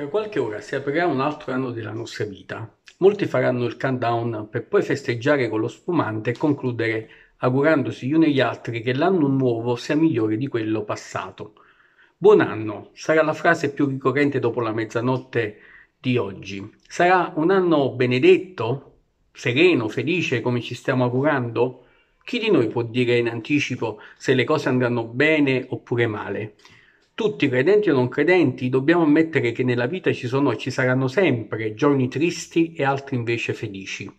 Tra qualche ora si aprirà un altro anno della nostra vita. Molti faranno il countdown per poi festeggiare con lo spumante e concludere augurandosi gli uni agli altri che l'anno nuovo sia migliore di quello passato. Buon anno sarà la frase più ricorrente dopo la mezzanotte di oggi. Sarà un anno benedetto, sereno, felice come ci stiamo augurando? Chi di noi può dire in anticipo se le cose andranno bene oppure male? tutti credenti o non credenti, dobbiamo ammettere che nella vita ci, sono, ci saranno sempre giorni tristi e altri invece felici.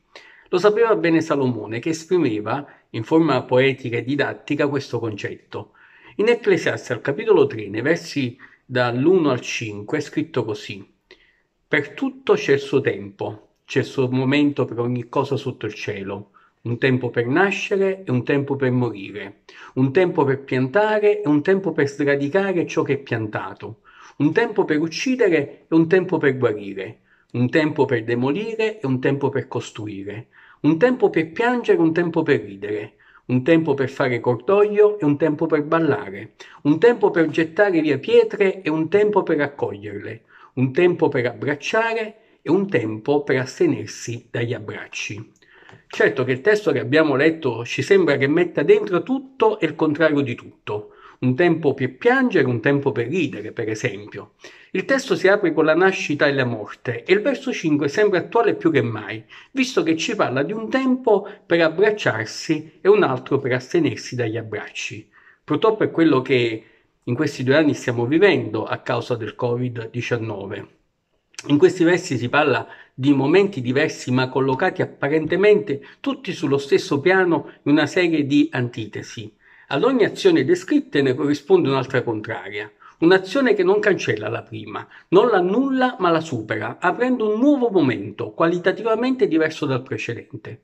Lo sapeva bene Salomone che esprimeva in forma poetica e didattica questo concetto. In Ecclesiaste al capitolo 3, nei versi dall'1 al 5, è scritto così: Per tutto c'è il suo tempo, c'è il suo momento per ogni cosa sotto il cielo un tempo per nascere e un tempo per morire, un tempo per piantare e un tempo per sradicare ciò che è piantato, un tempo per uccidere e un tempo per guarire, un tempo per demolire e un tempo per costruire, un tempo per piangere e un tempo per ridere, un tempo per fare cordoglio e un tempo per ballare, un tempo per gettare via pietre e un tempo per accoglierle, un tempo per abbracciare e un tempo per astenersi dagli abbracci. Certo che il testo che abbiamo letto ci sembra che metta dentro tutto e il contrario di tutto, un tempo per piangere, un tempo per ridere, per esempio. Il testo si apre con la nascita e la morte e il verso 5 sembra attuale più che mai, visto che ci parla di un tempo per abbracciarsi e un altro per astenersi dagli abbracci. Purtroppo è quello che in questi due anni stiamo vivendo a causa del Covid-19. In questi versi si parla di momenti diversi ma collocati apparentemente tutti sullo stesso piano in una serie di antitesi. Ad ogni azione descritta ne corrisponde un'altra contraria. Un'azione che non cancella la prima, non la annulla ma la supera, aprendo un nuovo momento, qualitativamente diverso dal precedente.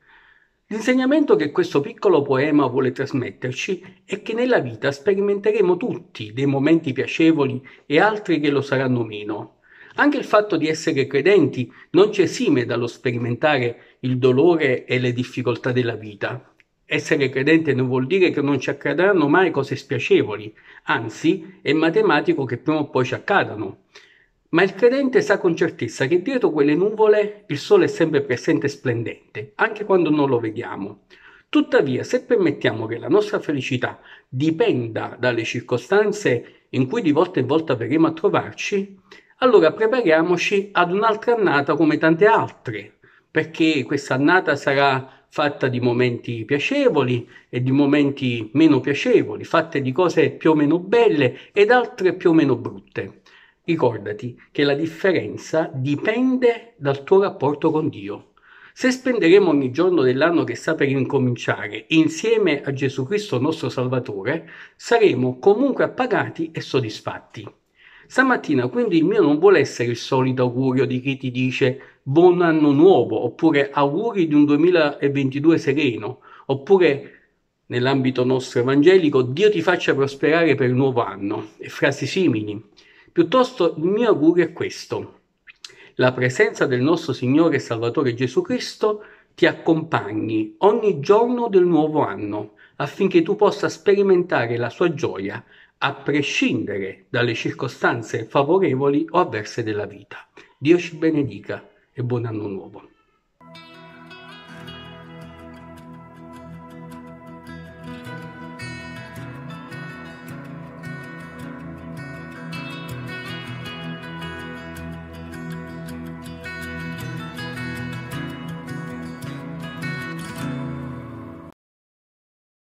L'insegnamento che questo piccolo poema vuole trasmetterci è che nella vita sperimenteremo tutti dei momenti piacevoli e altri che lo saranno meno, anche il fatto di essere credenti non ci esime dallo sperimentare il dolore e le difficoltà della vita. Essere credente non vuol dire che non ci accadranno mai cose spiacevoli, anzi è matematico che prima o poi ci accadano. Ma il credente sa con certezza che dietro quelle nuvole il sole è sempre presente e splendente, anche quando non lo vediamo. Tuttavia, se permettiamo che la nostra felicità dipenda dalle circostanze in cui di volta in volta verremo a trovarci, allora prepariamoci ad un'altra annata come tante altre, perché questa annata sarà fatta di momenti piacevoli e di momenti meno piacevoli, fatte di cose più o meno belle ed altre più o meno brutte. Ricordati che la differenza dipende dal tuo rapporto con Dio. Se spenderemo ogni giorno dell'anno che sta per incominciare insieme a Gesù Cristo nostro Salvatore, saremo comunque appagati e soddisfatti. Stamattina quindi il mio non vuole essere il solito augurio di chi ti dice buon anno nuovo oppure auguri di un 2022 sereno oppure nell'ambito nostro evangelico Dio ti faccia prosperare per il nuovo anno e frasi simili. Piuttosto il mio augurio è questo. La presenza del nostro Signore e Salvatore Gesù Cristo ti accompagni ogni giorno del nuovo anno affinché tu possa sperimentare la sua gioia, a prescindere dalle circostanze favorevoli o avverse della vita. Dio ci benedica e buon anno nuovo.